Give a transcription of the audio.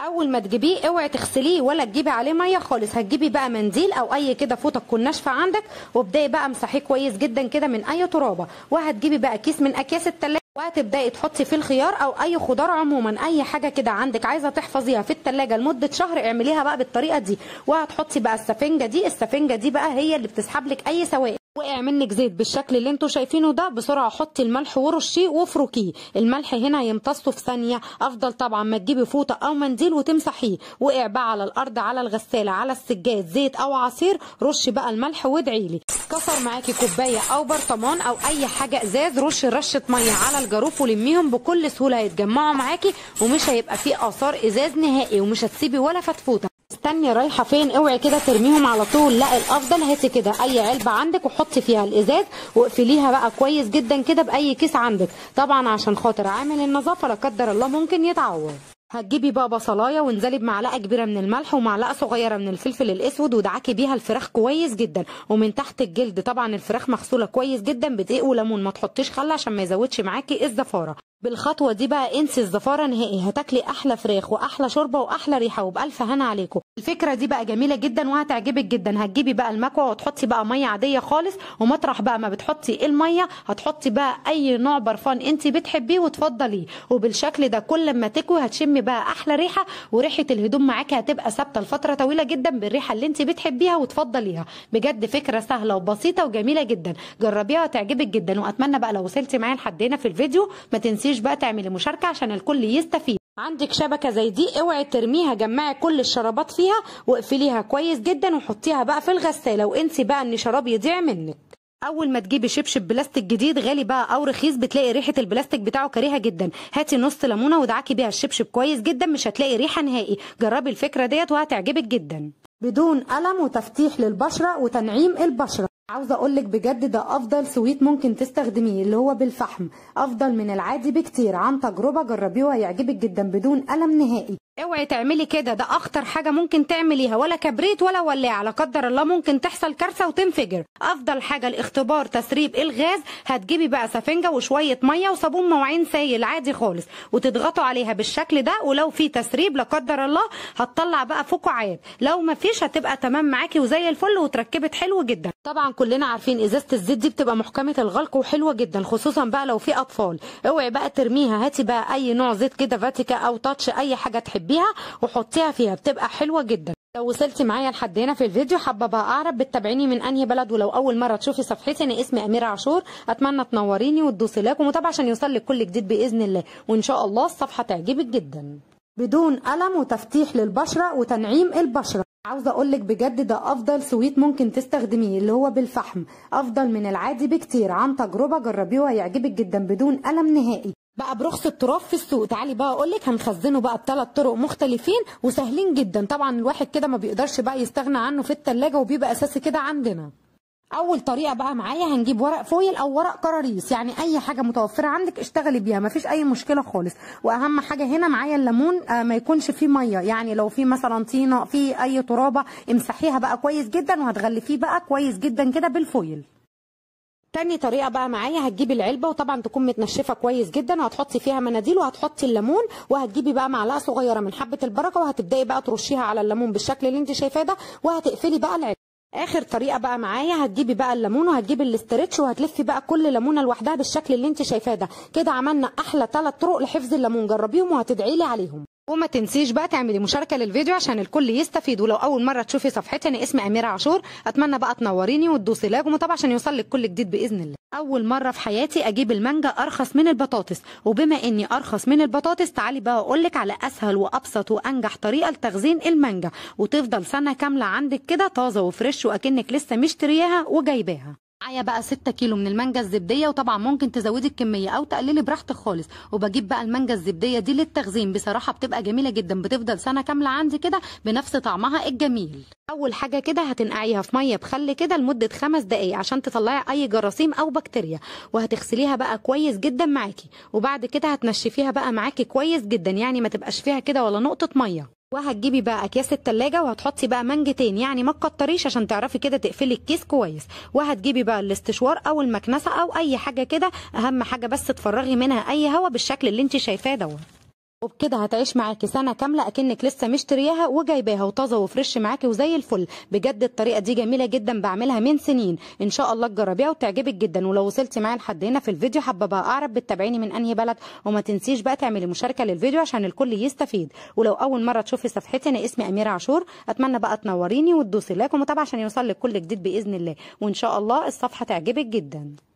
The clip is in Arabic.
اول ما تجيبيه اوعي تغسليه ولا تجيبي عليه ميه خالص هتجيبي بقى منديل او اي كده فوطه تكون ناشفه عندك وابداي بقى امسحيه كويس جدا كده من اي ترابه وهتجيبي بقى كيس من اكياس التلاجه وهتبداي تحطي فيه الخيار او اي خضار عموما اي حاجه كده عندك عايزه تحفظيها في التلاجة لمده شهر اعمليها بقى بالطريقه دي وهتحطي بقى السفنجه دي السفنجه دي بقى هي اللي بتسحب لك اي سوائل وقع منك زيت بالشكل اللي انتوا شايفينه ده بسرعه حطي الملح ورشيه وافركيه الملح هنا يمتصه في ثانيه افضل طبعا ما تجيبي فوطه او منديل وتمسحيه وقع بقى على الارض على الغساله على السجاد زيت او عصير رشي بقى الملح وادعي لي كسر معاكي كوبايه او برطمان او اي حاجه ازاز رشي رشه ميه على الجاروف ولميهم بكل سهوله هيتجمعوا معاكي ومش هيبقى فيه اثار ازاز نهائي ومش هتسيبي ولا فتفوته استني رايحه فين اوعي كده ترميهم على طول لا الافضل هاتي كده اي علبه عندك وحطي فيها الازاز واقفليها بقى كويس جدا كده باي كيس عندك طبعا عشان خاطر عامل النظافه لا قدر الله ممكن يتعور هتجيبي بقى بصلايه وانزلي بمعلقه كبيره من الملح ومعلقه صغيره من الفلفل الاسود ودعكي بيها الفراخ كويس جدا ومن تحت الجلد طبعا الفراخ مغسوله كويس جدا بدقيق وليمون ما تحطيش خل عشان ما يزودش معاكي الزفاره بالخطوه دي بقى انسي الزفاره نهائي هتاكلي احلى فراخ واحلى شوربه واحلى ريحه وبالف هنا عليكم الفكره دي بقى جميله جدا وهتعجبك جدا هتجيبي بقى المكوه وتحطي بقى ميه عاديه خالص ومطرح بقى ما بتحطي إيه الميه هتحطي بقى اي نوع برفان انت بتحبيه وتفضليه وبالشكل ده كل ما تكوي هتشمي بقى احلى ريحه وريحه الهدوم معاكي هتبقى ثابته لفتره طويله جدا بالريحه اللي انت بتحبيها وتفضليها بجد فكره سهله وبسيطه وجميله جدا جربيها وهتعجبك جدا واتمنى بقى لو وصلتي معايا لحد هنا في الفيديو ما تنسيش بقى تعملي مشاركه عشان الكل يستفيد عندك شبكة زي دي اوعي ترميها جمعي كل الشرابات فيها واقفليها كويس جدا وحطيها بقى في الغسالة وانسي بقى ان شراب يضيع منك اول ما تجيبي شبشب بلاستيك جديد غالي بقى او رخيص بتلاقي ريحه البلاستيك بتاعه كريهه جدا هاتي نص ليمونه ودعكي بيها الشبشب كويس جدا مش هتلاقي ريحه نهائي جربي الفكره ديت وهتعجبك جدا بدون الم وتفتيح للبشره وتنعيم البشره عاوزه اقول لك بجد ده افضل سويت ممكن تستخدميه اللي هو بالفحم افضل من العادي بكتير عن تجربه جربيه وهيعجبك جدا بدون الم نهائي اوعي تعملي كده ده اخطر حاجه ممكن تعمليها ولا كبريت ولا ولاعه لا قدر الله ممكن تحصل كارثه وتنفجر افضل حاجه الاختبار تسريب الغاز هتجيبي بقى سفنجه وشويه ميه وصابون مواعين سائل عادي خالص وتضغطوا عليها بالشكل ده ولو في تسريب لا قدر الله هتطلع بقى فقاعات لو ما فيش هتبقى تمام معاكي وزي الفل وتركبت حلو جدا طبعا كلنا عارفين ازازه الزيت دي بتبقى محكمه الغلق وحلوه جدا خصوصا بقى لو في اطفال اوعي بقى ترميها هاتي بقى اي نوع زيت كده فاتيكا او تاتش اي حاجه تحبيها وحطيها فيها بتبقى حلوه جدا لو وصلتي معايا لحد هنا في الفيديو حابه بقى اعرف بتتابعيني من انهي بلد ولو اول مره تشوفي صفحتي انا اسمي اميره عاشور اتمنى تنوريني وتدوسي لايك ومتابعه عشان يوصل لك كل جديد باذن الله وان شاء الله الصفحه تعجبك جدا بدون الم وتفتيح للبشره وتنعيم البشره عاوزه اقول لك بجد ده افضل سويت ممكن تستخدميه اللي هو بالفحم افضل من العادي بكتير عن تجربه جربيه وهيعجبك جدا بدون الم نهائي بقى برخص التراب في السوق تعالي بقى اقول لك هنخزنه بقى بثلاث طرق مختلفين وسهلين جدا طبعا الواحد كده ما بيقدرش بقى يستغنى عنه في التلاجة وبيبقى اساسي كده عندنا اول طريقه بقى معايا هنجيب ورق فويل او ورق كراريس يعني اي حاجه متوفره عندك اشتغلي بيها مفيش اي مشكله خالص واهم حاجه هنا معايا الليمون آه ما يكونش فيه ميه يعني لو فيه مثلا طينه فيه اي ترابه امسحيها بقى كويس جدا وهتغلفيه بقى كويس جدا كده بالفويل تاني طريقه بقى معايا هتجيبي العلبه وطبعا تكون متنشفه كويس جدا وهتحطي فيها مناديل وهتحطي الليمون وهتجيبي بقى معلقه صغيره من حبه البركه وهتبداي بقى ترشيها على الليمون بالشكل اللي انت شايفاه ده وهتقفلي بقى العلبه اخر طريقه بقى معايا هتجيبي بقى الليمون وهتجيبي الاسترتش وهتلفي بقى كل ليمونه لوحدها بالشكل اللي انت شايفاه ده كده عملنا احلى ثلاث طرق لحفظ الليمون جربيهم وهتدعي لي عليهم وما تنسيش بقى تعملي مشاركه للفيديو عشان الكل يستفيد ولو اول مره تشوفي صفحتي انا اسمي اميره عاشور اتمنى بقى تنوريني وتدوسي لايك ومتابعه عشان لك كل جديد باذن الله اول مره في حياتي اجيب المانجا ارخص من البطاطس وبما اني ارخص من البطاطس تعالي بقى اقول لك على اسهل وابسط وانجح طريقه لتخزين المانجا وتفضل سنه كامله عندك كده طازه وفريش واكنك لسه مشترياها وجايباها معايا بقى 6 كيلو من المانجا الزبديه وطبعا ممكن تزودي الكميه او تقللي براحتك خالص وبجيب بقى المانجا الزبديه دي للتخزين بصراحه بتبقى جميله جدا بتفضل سنه كامله عندي كده بنفس طعمها الجميل اول حاجه كده هتنقعيها في ميه بخل كده لمده خمس دقائق عشان تطلعي اي جراثيم او بكتيريا وهتغسليها بقى كويس جدا معاكي وبعد كده هتنشفيها بقى معاكي كويس جدا يعني ما تبقاش فيها كده ولا نقطه ميه وهتجيبي بقى اكياس التلاجة وهتحطي بقى منجتين يعني ما تكتريش عشان تعرفي كده تقفلي الكيس كويس وهتجيبي بقى الاستشوار او المكنسه او اي حاجه كده اهم حاجه بس تفرغي منها اي هواء بالشكل اللي انت شايفاه دوت وبكده هتعيش معاكي سنه كامله اكنك لسه مشترياها وجايباها وطازه وفريش معاكي وزي الفل بجد الطريقه دي جميله جدا بعملها من سنين ان شاء الله تجربيها وتعجبك جدا ولو وصلتي معايا لحد هنا في الفيديو حابه بقى اعرف بتتابعيني من انهي بلد وما تنسيش بقى تعملي مشاركه للفيديو عشان الكل يستفيد ولو اول مره تشوفي صفحتي انا اسمي اميره عاشور اتمنى بقى تنوريني وتدوسي لايك ومتابعه عشان يوصل لك كل جديد باذن الله وان شاء الله الصفحه تعجبك جدا